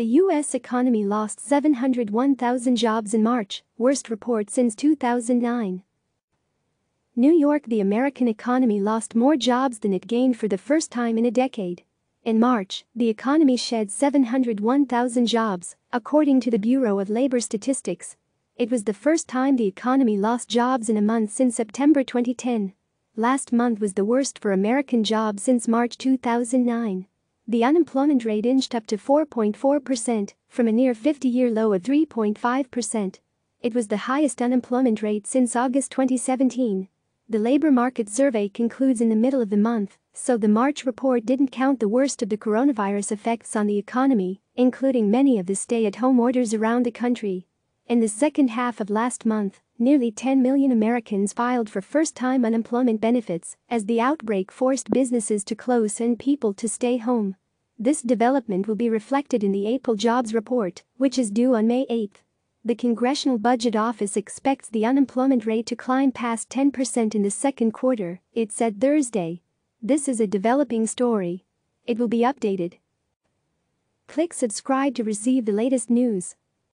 The U.S. economy lost 701,000 jobs in March, worst report since 2009. New York The American economy lost more jobs than it gained for the first time in a decade. In March, the economy shed 701,000 jobs, according to the Bureau of Labor Statistics. It was the first time the economy lost jobs in a month since September 2010. Last month was the worst for American jobs since March 2009. The unemployment rate inched up to 4.4% from a near 50-year low of 3.5%. It was the highest unemployment rate since August 2017. The labor market survey concludes in the middle of the month, so the March report didn't count the worst of the coronavirus effects on the economy, including many of the stay-at-home orders around the country. In the second half of last month, nearly 10 million Americans filed for first-time unemployment benefits as the outbreak forced businesses to close and people to stay home. This development will be reflected in the April jobs report, which is due on May 8. The Congressional Budget Office expects the unemployment rate to climb past 10% in the second quarter, it said Thursday. This is a developing story. It will be updated. Click subscribe to receive the latest news.